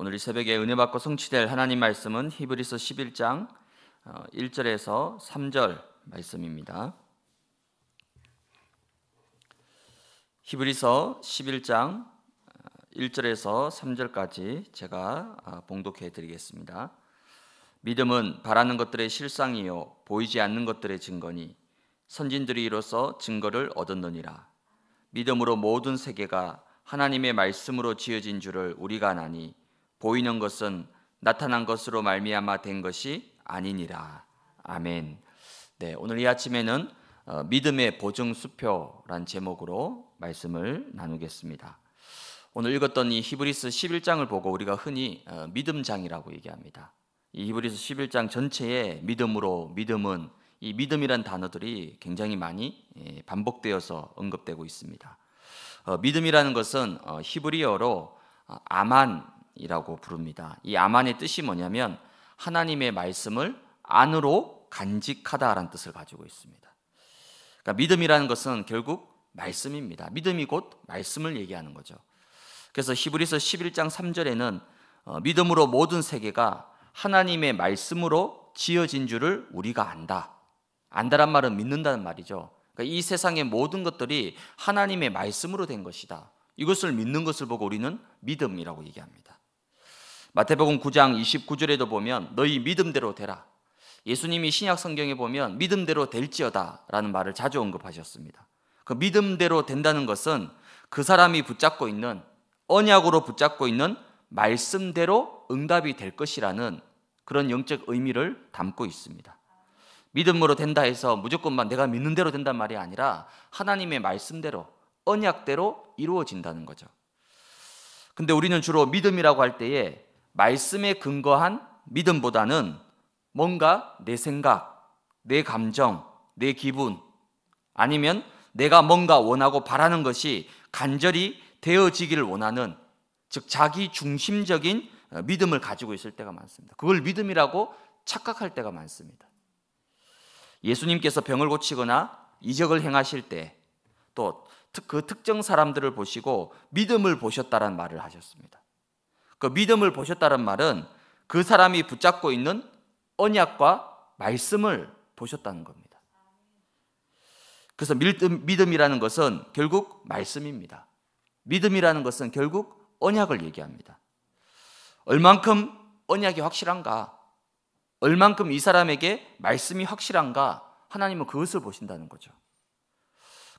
오늘 이 새벽에 은혜 받고 성취될 하나님 말씀은 히브리서 11장 1절에서 어, 3절 말씀입니다. 히브리서 11장 1절에서 어, 3절까지 제가 어, 봉독해 드리겠습니다. 믿음은 바라는 것들의 실상이요 보이지 않는 것들의 증거니 선진들이 이로써 증거를 얻었느니라. 믿음으로 모든 세계가 하나님의 말씀으로 지어진 줄을 우리가 아나니 보이는 것은 나타난 것으로 말미암아 된 것이 아니니라. 아멘. 네, 오늘 이 아침에는 어, 믿음의 보증 수표란 제목으로 말씀을 나누겠습니다. 오늘 읽었던 이 히브리스 11장을 보고 우리가 흔히 어, 믿음장이라고 얘기합니다. 이 히브리서 11장 전체에 믿음으로 믿음은 이 믿음이란 단어들이 굉장히 많이 예, 반복되어서 언급되고 있습니다. 어, 믿음이라는 것은 히브리어로 아만 아만이라고 부릅니다. 이 아만의 뜻이 뭐냐면 하나님의 말씀을 안으로 간직하다라는 뜻을 가지고 있습니다. 그러니까 믿음이라는 것은 결국 말씀입니다. 믿음이 곧 말씀을 얘기하는 거죠. 그래서 히브리서 11장 3절에는 어, 믿음으로 모든 세계가 하나님의 말씀으로 지어진 줄을 우리가 안다. 안다란 말은 믿는다는 말이죠. 그러니까 이 세상의 모든 것들이 하나님의 말씀으로 된 것이다. 이것을 믿는 것을 보고 우리는 믿음이라고 얘기합니다. 마태복음 9장 29절에도 보면 너희 믿음대로 되라. 예수님이 신약 성경에 보면 믿음대로 될지어다라는 말을 자주 언급하셨습니다. 그 믿음대로 된다는 것은 그 사람이 붙잡고 있는 언약으로 붙잡고 있는 말씀대로 응답이 될 것이라는 그런 영적 의미를 담고 있습니다. 믿음으로 된다 해서 무조건만 내가 믿는 대로 된단 말이 아니라 하나님의 말씀대로 언약대로 이루어진다는 거죠. 근데 우리는 주로 믿음이라고 할 때에 말씀에 근거한 믿음보다는 뭔가 내 생각, 내 감정, 내 기분 아니면 내가 뭔가 원하고 바라는 것이 간절히 되어지기를 원하는 즉 자기 중심적인 어, 믿음을 가지고 있을 때가 많습니다. 그걸 믿음이라고 착각할 때가 많습니다. 예수님께서 병을 고치거나 이적을 행하실 때 또 그 특정 사람들을 보시고 믿음을 보셨다는 말을 하셨습니다. 그 믿음을 보셨다는 말은 그 사람이 붙잡고 있는 언약과 말씀을 보셨다는 겁니다. 그래서 믿음, 이라는 것은 결국 말씀입니다. 믿음이라는 것은 결국 언약을 얘기합니다. 얼만큼 언약이 확실한가? 얼만큼 이 사람에게 말씀이 확실한가? 하나님은 그것을 보신다는 거죠.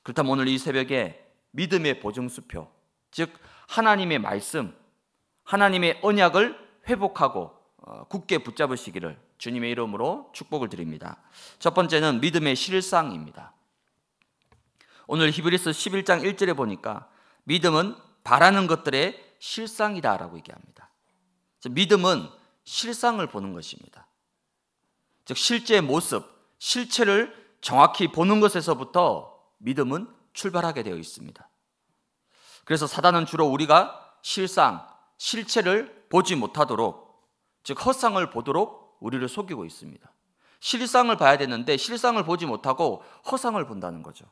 그렇다면 오늘 이 새벽에 믿음의 보증수표, 즉 하나님의 말씀, 하나님의 언약을 회복하고 어, 굳게 붙잡으시기를 주님의 이름으로 축복을 드립니다. 첫 번째는 믿음의 실상입니다. 오늘 히브리서 11장 1절에 보니까 믿음은 바라는 것들의 실상이다라고 얘기합니다. 믿음은 실상을 보는 것입니다. 즉 실제 모습, 실체를 정확히 보는 것에서부터 믿음은 출발하게 되어 있습니다. 그래서 사단은 주로 우리가 실상, 실체를 보지 못하도록 즉 허상을 보도록 우리를 속이고 있습니다. 실상을 봐야 되는데 실상을 보지 못하고 허상을 본다는 거죠.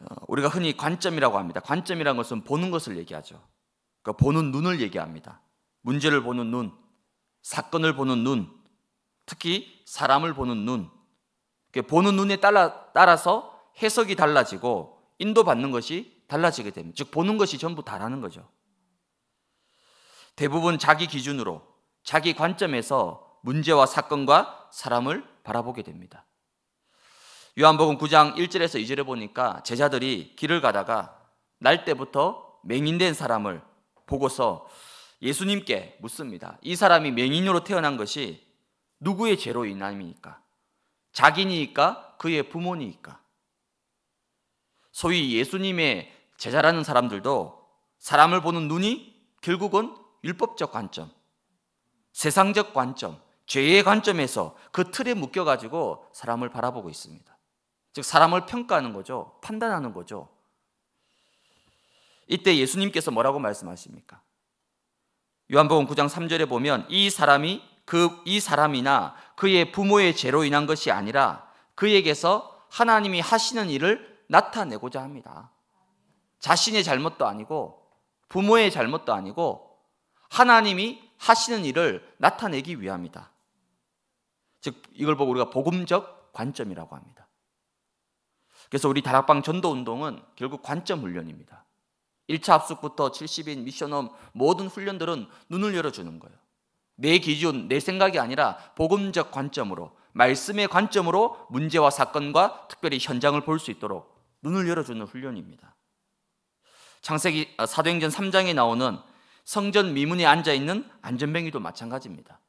어, 우리가 흔히 관점이라고 합니다. 관점이란 것은 보는 것을 얘기하죠. 그러니까 보는 눈을 얘기합니다. 문제를 보는 눈, 사건을 보는 눈, 특히 사람을 보는 눈. 보는 눈에 따라, 따라서 해석이 달라지고 인도받는 것이 달라지게 됩니다. 즉, 보는 것이 전부 다라는 거죠. 대부분 자기 기준으로, 자기 관점에서 문제와 사건과 사람을 바라보게 됩니다. 요한복음 9장 1절에서 2절에 보니까 제자들이 길을 가다가 날 때부터 맹인된 사람을 보고서 예수님께 묻습니다. 이 사람이 맹인으로 태어난 것이 누구의 죄로 인함이니까? 자기니까 그의 부모니까. 소위 예수님의 제자라는 사람들도 사람을 보는 눈이 결국은 율법적 관점, 세상적 관점, 죄의 관점에서 그 틀에 묶여가지고 사람을 바라보고 있습니다. 즉, 사람을 평가하는 거죠. 판단하는 거죠. 이때 예수님께서 뭐라고 말씀하십니까? 요한복음 9장 3절에 보면 이 사람이 그 이 사람이나 그의 부모의 죄로 인한 것이 아니라 그에게서 하나님이 하시는 일을 나타내고자 합니다. 자신의 잘못도 아니고 부모의 잘못도 아니고 하나님이 하시는 일을 나타내기 위함이다. 즉 이걸 보고 우리가 복음적 관점이라고 합니다. 그래서 우리 다락방 전도 운동은 결국 관점 훈련입니다. 1차 합숙부터 70인 미션홈 모든 훈련들은 눈을 열어주는 거예요. 내 기준, 내 생각이 아니라 복음적 관점으로, 말씀의 관점으로 문제와 사건과 특별히 현장을 볼 수 있도록 눈을 열어주는 훈련입니다. 창세기 아, 사도행전 3장에 나오는 성전 미문에 앉아 있는 안전뱅이도 마찬가지입니다.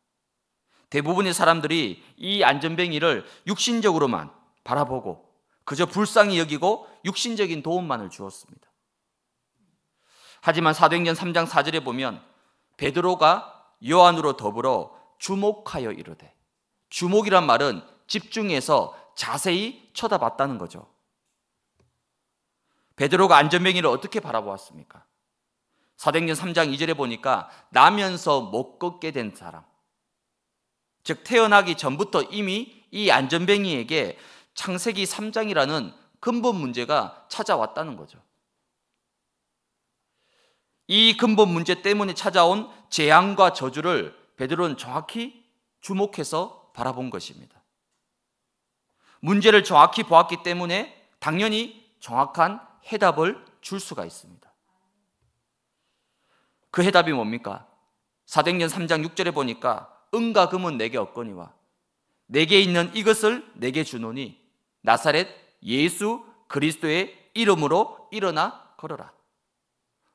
대부분의 사람들이 이 안전뱅이를 육신적으로만 바라보고 그저 불쌍히 여기고 육신적인 도움만을 주었습니다. 하지만 사도행전 3장 4절에 보면 베드로가 요한으로 더불어 주목하여 이르되 주목이란 말은 집중해서 자세히 쳐다봤다는 거죠. 베드로가 안전뱅이를 어떻게 바라보았습니까? 사도행전 3장 2절에 보니까 나면서 못 걷게 된 사람. 즉 태어나기 전부터 이미 이 안전뱅이에게 창세기 3장이라는 근본 문제가 찾아왔다는 거죠. 이 근본 문제 때문에 찾아온 재앙과 저주를 베드로는 정확히 주목해서 바라본 것입니다. 문제를 정확히 보았기 때문에 당연히 정확한 해답을 줄 수가 있습니다. 그 해답이 뭡니까? 사도행전 3장 6절에 보니까 은과 금은 내게 없거니와 내게 있는 이것을 내게 주노니 나사렛 예수 그리스도의 이름으로 일어나 걸어라.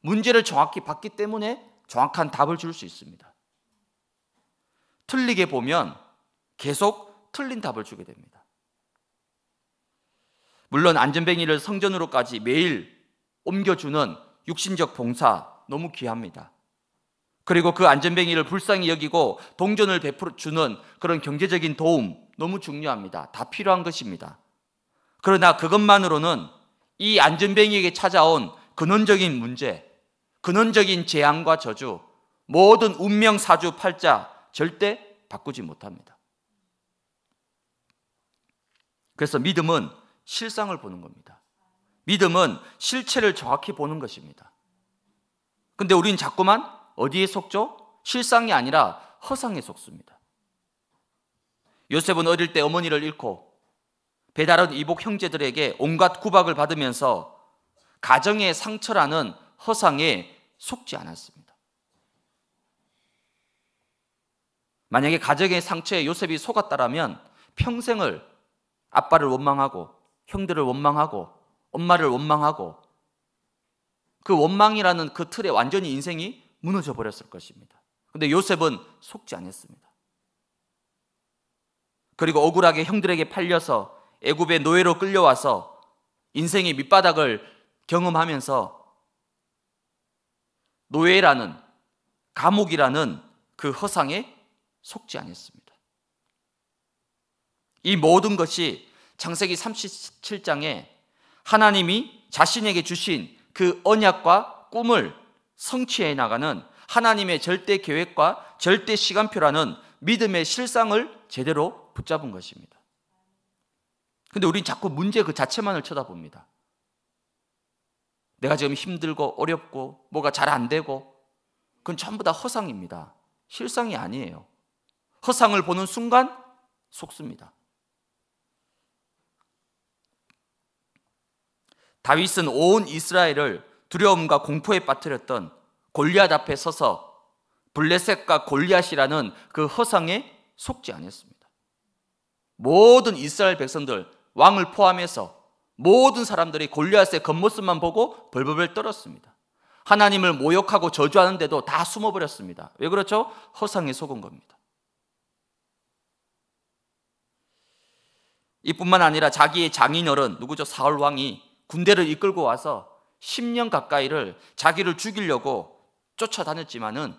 문제를 정확히 봤기 때문에 정확한 답을 줄 수 있습니다. 틀리게 보면 계속 틀린 답을 주게 됩니다. 물론 안전뱅이를 성전으로까지 매일 옮겨주는 육신적 봉사 너무 귀합니다. 그리고 그 안전뱅이를 불쌍히 여기고 동전을 베풀어 주는 그런 경제적인 도움 너무 중요합니다. 다 필요한 것입니다. 그러나 그것만으로는 이 안전뱅이에게 찾아온 근원적인 문제, 근원적인 재앙과 저주, 모든 운명 사주 팔자 절대 바꾸지 못합니다. 그래서 믿음은 실상을 보는 겁니다. 믿음은 실체를 정확히 보는 것입니다. 근데 우린 자꾸만 어디에 속죠? 실상이 아니라 허상에 속습니다. 요셉은 어릴 때 어머니를 잃고 배달은 이복 형제들에게 온갖 구박을 받으면서 가정의 상처라는 허상에 속지 않았습니다. 만약에 가정의 상처에 요셉이 속았다라면 평생을 아빠를 원망하고 형들을 원망하고 엄마를 원망하고 그 원망이라는 그 틀에 완전히 인생이 무너져 버렸을 것입니다. 근데 요셉은 속지 않았습니다. 그리고 억울하게 형들에게 팔려서 애굽의 노예로 끌려와서 인생의 밑바닥을 경험하면서 노예라는 감옥이라는 그 허상에 속지 않았습니다. 이 모든 것이 창세기 37장에 하나님이 자신에게 주신 그 언약과 꿈을 성취해 나가는 하나님의 절대 계획과 절대 시간표라는 믿음의 실상을 제대로 붙잡은 것입니다. 근데 우린 자꾸 문제 그 자체만을 쳐다봅니다. 내가 지금 힘들고 어렵고 뭐가 잘 안 되고 그건 전부 다 허상입니다. 실상이 아니에요. 허상을 보는 순간 속습니다. 다윗은 온 이스라엘을 두려움과 공포에 빠뜨렸던 골리앗 앞에 서서 블레셋과 골리앗이라는 그 허상에 속지 않았습니다. 모든 이스라엘 백성들 왕을 포함해서 모든 사람들이 골리앗의 겉모습만 보고 벌벌벌 떨었습니다. 하나님을 모욕하고 저주하는데도 다 숨어버렸습니다. 왜 그렇죠? 허상에 속은 겁니다. 이뿐만 아니라 자기의 장인어른 누구죠? 사울 왕이 군대를 이끌고 와서 10년 가까이를 자기를 죽이려고 쫓아다녔지만은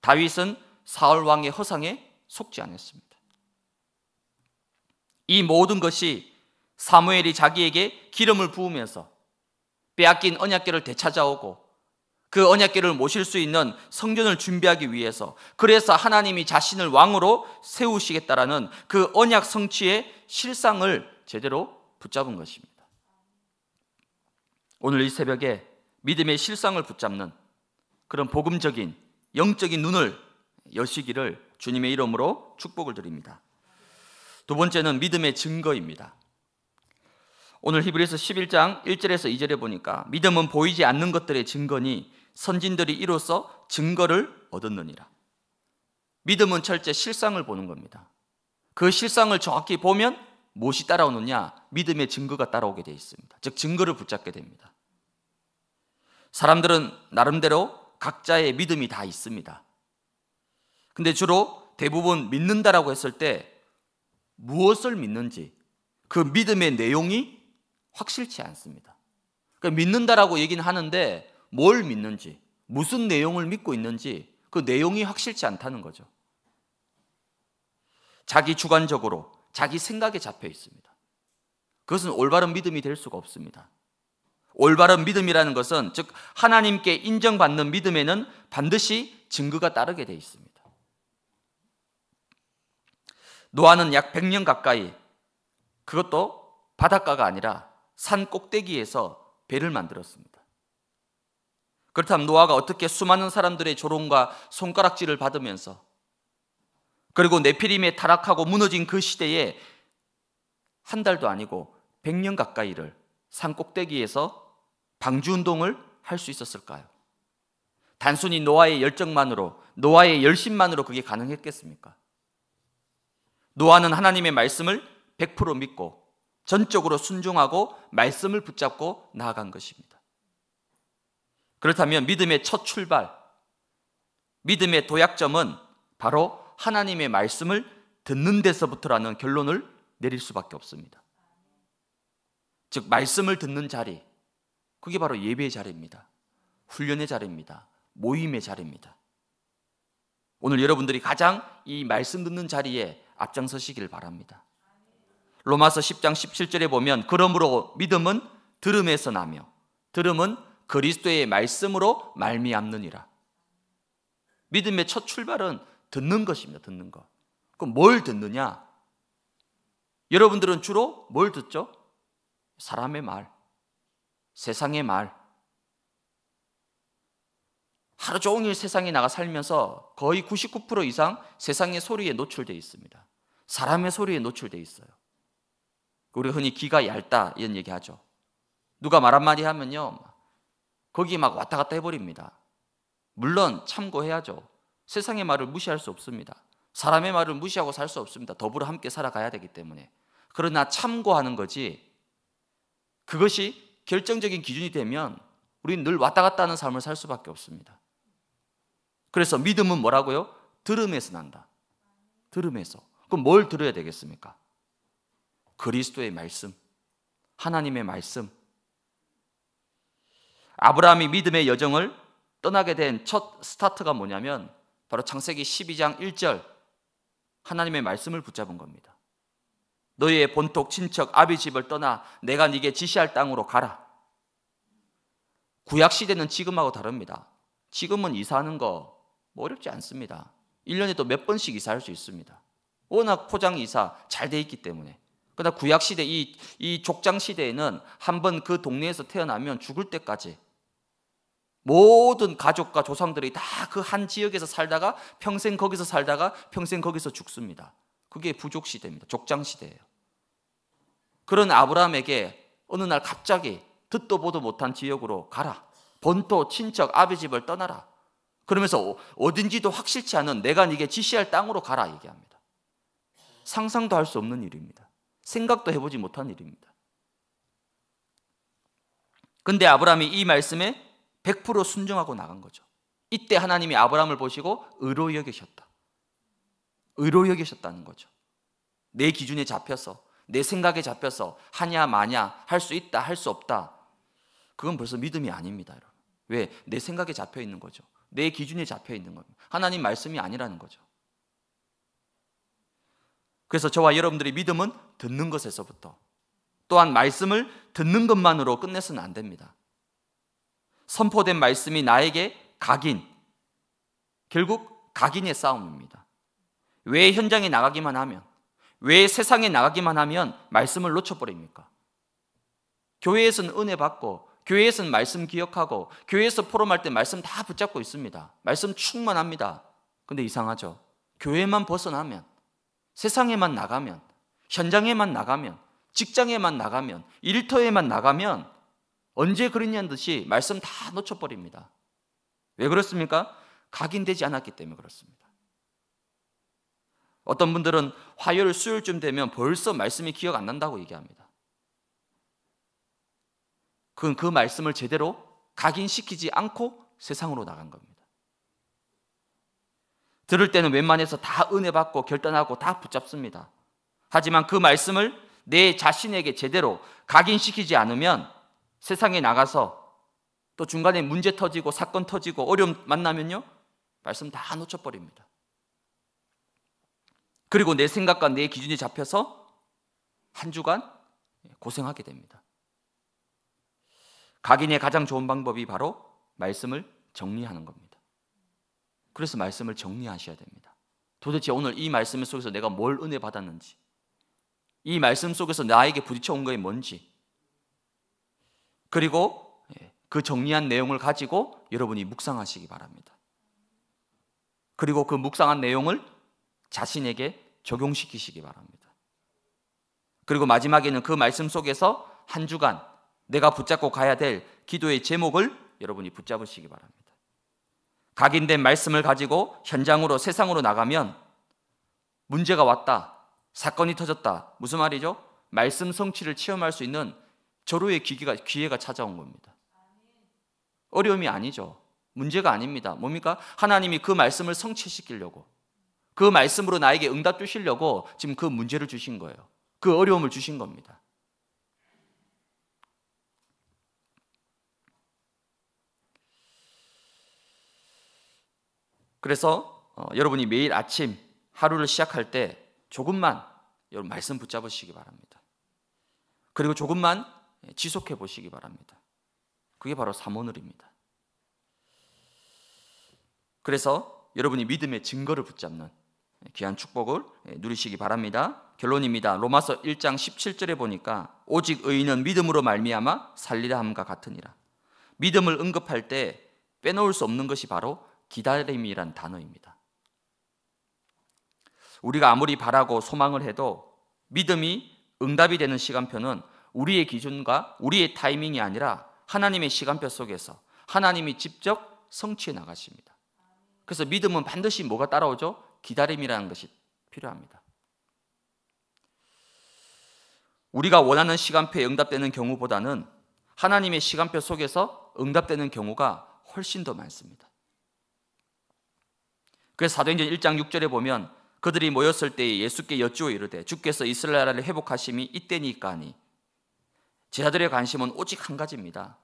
다윗은 사울 왕의 허상에 속지 않았습니다. 이 모든 것이 사무엘이 자기에게 기름을 부으면서 빼앗긴 언약궤를 되찾아오고 그 언약궤를 모실 수 있는 성전을 준비하기 위해서 그래서 하나님이 자신을 왕으로 세우시겠다라는 그 언약 성취의 실상을 제대로 붙잡은 것입니다. 오늘 이 새벽에 믿음의 실상을 붙잡는 그런 복음적인 영적인 눈을 여시기를 주님의 이름으로 축복을 드립니다. 두 번째는 믿음의 증거입니다. 오늘 히브리서 11장 1절에서 2절에 보니까 믿음은 보이지 않는 것들의 증거니 선진들이 이로써 증거를 얻었느니라. 믿음은 철저 실상을 보는 겁니다. 그 실상을 정확히 보면 무엇이 따라오느냐? 믿음의 증거가 따라오게 되어 있습니다. 즉 증거를 붙잡게 됩니다. 사람들은 나름대로 각자의 믿음이 다 있습니다. 근데 주로 대부분 믿는다라고 했을 때 무엇을 믿는지 그 믿음의 내용이 확실치 않습니다. 그러니까 믿는다라고 얘기는 하는데 뭘 믿는지 무슨 내용을 믿고 있는지 그 내용이 확실치 않다는 거죠. 자기 주관적으로 자기 생각에 잡혀 있습니다. 그것은 올바른 믿음이 될 수가 없습니다. 올바른 믿음이라는 것은 즉 하나님께 인정받는 믿음에는 반드시 증거가 따르게 되어 있습니다. 노아는 약 100년 가까이 그것도 바닷가가 아니라 산 꼭대기에서 배를 만들었습니다. 그렇다면 노아가 어떻게 수많은 사람들의 조롱과 손가락질을 받으면서 그리고 네피림에 타락하고 무너진 그 시대에 한 달도 아니고 100년 가까이를 산 꼭대기에서 방주운동을 할 수 있었을까요? 단순히 노아의 열정만으로, 노아의 열심만으로 그게 가능했겠습니까? 노아는 하나님의 말씀을 100% 믿고 전적으로 순종하고 말씀을 붙잡고 나아간 것입니다. 그렇다면 믿음의 첫 출발, 믿음의 도약점은 바로 하나님의 말씀을 듣는 데서부터라는 결론을 내릴 수밖에 없습니다. 즉 말씀을 듣는 자리, 그게 바로 예배의 자리입니다. 훈련의 자리입니다. 모임의 자리입니다. 오늘 여러분들이 가장 이 말씀 듣는 자리에 앞장서시길 바랍니다. 로마서 10장 17절에 보면 그러므로 믿음은 들음에서 나며 들음은 그리스도의 말씀으로 말미암느니라. 믿음의 첫 출발은 듣는 것입니다. 듣는 것. 그럼 뭘 듣느냐? 여러분들은 주로 뭘 듣죠? 사람의 말, 세상의 말. 하루 종일 세상에 나가 살면서 거의 99% 이상 세상의 소리에 노출되어 있습니다. 사람의 소리에 노출되어 있어요. 우리 흔히 귀가 얇다 이런 얘기하죠. 누가 말 한마디 하면요. 거기 막 왔다 갔다 해버립니다. 물론 참고해야죠. 세상의 말을 무시할 수 없습니다. 사람의 말을 무시하고 살 수 없습니다. 더불어 함께 살아가야 되기 때문에. 그러나 참고하는 거지 그것이 결정적인 기준이 되면 우리는 늘 왔다 갔다 하는 삶을 살 수밖에 없습니다. 그래서 믿음은 뭐라고요? 들음에서 난다. 들음에서. 그럼 뭘 들어야 되겠습니까? 그리스도의 말씀, 하나님의 말씀. 아브라함이 믿음의 여정을 떠나게 된 첫 스타트가 뭐냐면 바로 창세기 12장 1절 하나님의 말씀을 붙잡은 겁니다. 너희의 본토 친척 아비 집을 떠나 내가 네게 지시할 땅으로 가라. 구약 시대는 지금하고 다릅니다. 지금은 이사하는 거뭐 어렵지 않습니다. 1년에 또몇 번씩 이사할 수 있습니다. 워낙 포장 이사 잘 돼 있기 때문에. 그러나 구약 시대 이 이 족장 시대에는 한 번 그 동네에서 태어나면 죽을 때까지 모든 가족과 조상들이 다 그 한 지역에서 살다가 평생 거기서 살다가 평생 거기서 죽습니다. 그게 부족 시대입니다. 족장 시대예요. 그런 아브라함에게 어느 날 갑자기 듣도 보도 못한 지역으로 가라. 본토 친척 아비 집을 떠나라. 그러면서 어, 어딘지도 확실치 않은 내가 네게 지시할 땅으로 가라 얘기합니다. 상상도 할 수 없는 일입니다. 생각도 해보지 못한 일입니다. 근데 아브라함이 이 말씀에 100% 순종하고 나간 거죠. 이때 하나님이 아브라함을 보시고 의로 여기셨다. 의로 여기셨다는 거죠. 내 기준에 잡혀서 내 생각에 잡혀서 하냐 마냐 할 수 있다 할 수 없다. 그건 벌써 믿음이 아닙니다, 여러분. 왜? 내 생각에 잡혀 있는 거죠. 내 기준에 잡혀 있는 겁니다. 하나님 말씀이 아니라는 거죠. 그래서 저와 여러분들의 믿음은 듣는 것에서부터 또한 말씀을 듣는 것만으로 끝내서는 안 됩니다. 선포된 말씀이 나에게 각인, 결국 각인의 싸움입니다. 왜 현장에 나가기만 하면, 왜 세상에 나가기만 하면 말씀을 놓쳐버립니까? 교회에서는 은혜 받고, 교회에서는 말씀 기억하고, 교회에서 포럼할 때 말씀 다 붙잡고 있습니다. 말씀 충만합니다. 근데 이상하죠? 교회만 벗어나면, 세상에만 나가면, 현장에만 나가면, 직장에만 나가면, 일터에만 나가면 언제 그랬냐는 듯이 말씀 다 놓쳐버립니다. 왜 그렇습니까? 각인되지 않았기 때문에 그렇습니다. 어떤 분들은 화요일, 수요일쯤 되면 벌써 말씀이 기억 안 난다고 얘기합니다. 그건 그 말씀을 제대로 각인시키지 않고 세상으로 나간 겁니다. 들을 때는 웬만해서 다 은혜 받고 결단하고 다 붙잡습니다. 하지만 그 말씀을 내 자신에게 제대로 각인시키지 않으면 세상에 나가서 또 중간에 문제 터지고 사건 터지고 어려움 만나면요. 말씀 다 놓쳐버립니다. 그리고 내 생각과 내 기준이 잡혀서 한 주간 고생하게 됩니다. 각인의 가장 좋은 방법이 바로 말씀을 정리하는 겁니다. 그래서 말씀을 정리하셔야 됩니다. 도대체 오늘 이 말씀 속에서 내가 뭘 은혜 받았는지, 이 말씀 속에서 나에게 부딪혀온 것이 뭔지, 그리고 그 정리한 내용을 가지고 여러분이 묵상하시기 바랍니다. 그리고 그 묵상한 내용을 자신에게 적용시키시기 바랍니다. 그리고 마지막에는 그 말씀 속에서 한 주간 내가 붙잡고 가야 될 기도의 제목을 여러분이 붙잡으시기 바랍니다. 각인된 말씀을 가지고 현장으로 세상으로 나가면 문제가 왔다, 사건이 터졌다, 무슨 말이죠? 말씀 성취를 체험할 수 있는 절호의 기회가, 기회가 찾아온 겁니다. 어려움이 아니죠. 문제가 아닙니다. 뭡니까? 하나님이 그 말씀을 성취시키려고 그 말씀으로 나에게 응답 주시려고 지금 그 문제를 주신 거예요. 그 어려움을 주신 겁니다. 그래서 어, 여러분이 매일 아침 하루를 시작할 때 조금만 여러분 말씀 붙잡으시기 바랍니다. 그리고 조금만 예, 지속해 보시기 바랍니다. 그게 바로 삼오늘입니다. 그래서 여러분이 믿음의 증거를 붙잡는 예, 귀한 축복을 예, 누리시기 바랍니다. 결론입니다. 로마서 1장 17절에 보니까 오직 의인은 믿음으로 말미암아 살리라 함과 같으니라. 믿음을 응급할때 빼놓을 수 없는 것이 바로 기다림이란 단어입니다. 우리가 아무리 바라고 소망을 해도 믿음이 응답이 되는 시간표는 우리의 기준과 우리의 타이밍이 아니라 하나님의 시간표 속에서 하나님이 직접 성취해 나가십니다. 그래서 믿음은 반드시 뭐가 따라오죠? 기다림이라는 것이 필요합니다. 우리가 원하는 시간표에 응답되는 경우보다는 하나님의 시간표 속에서 응답되는 경우가 훨씬 더 많습니다. 그래서 사도행전 1장 6절에 보면 그들이 모였을 때에 예수께 여쭈어 이르되 주께서 이스라엘을 회복하심이 이때니까니 제자들의 관심은 오직 한 가지입니다.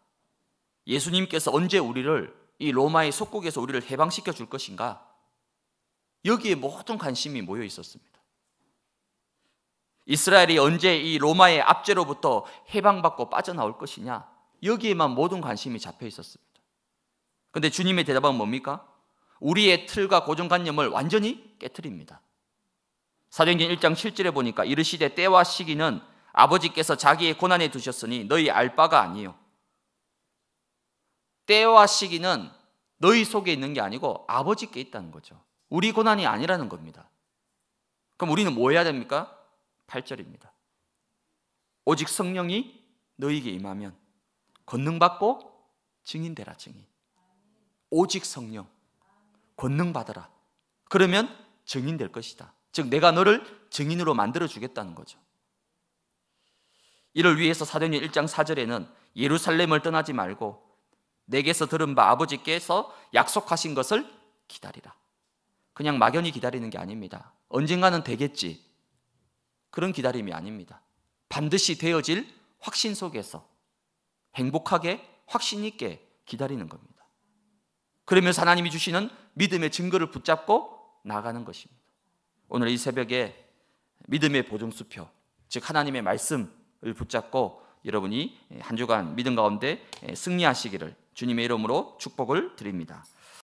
예수님께서 언제 우리를 이 로마의 속국에서 우리를 해방시켜 줄 것인가? 여기에 모든 관심이 모여 있었습니다. 이스라엘이 언제 이 로마의 압제로부터 해방받고 빠져나올 것이냐? 여기에만 모든 관심이 잡혀 있었습니다. 근데 주님의 대답은 뭡니까? 우리의 틀과 고정관념을 완전히 깨뜨립니다. 사도행전 1장 7절에 보니까 이르시되 때와 시기는 아버지께서 자기의 고난에 두셨으니 너희 알바가 아니요. 때와 시기는 너희 속에 있는 게 아니고 아버지께 있다는 거죠. 우리 고난이 아니라는 겁니다. 그럼 우리는 뭐 해야 됩니까? 8절입니다. 오직 성령이 너희에게 임하면 권능받고 증인되라 증인. 오직 성령 권능받으라. 그러면 증인될 것이다. 즉 내가 너를 증인으로 만들어 주겠다는 거죠. 이를 위해서 사도행전 1장 4절에는 예루살렘을 떠나지 말고 내게서 들은 바 아버지께서 약속하신 것을 기다리라. 그냥 막연히 기다리는 게 아닙니다. 언젠가는 되겠지. 그런 기다림이 아닙니다. 반드시 되어질 확신 속에서 행복하게 확신 있게 기다리는 겁니다. 그러면서 하나님이 주시는 믿음의 증거를 붙잡고 나가는 것입니다. 오늘 이 새벽에 믿음의 보증수표, 즉 하나님의 말씀 을 붙잡고 여러분이 한 주간 믿음 가운데 승리하시기를 주님의 이름으로 축복을 드립니다.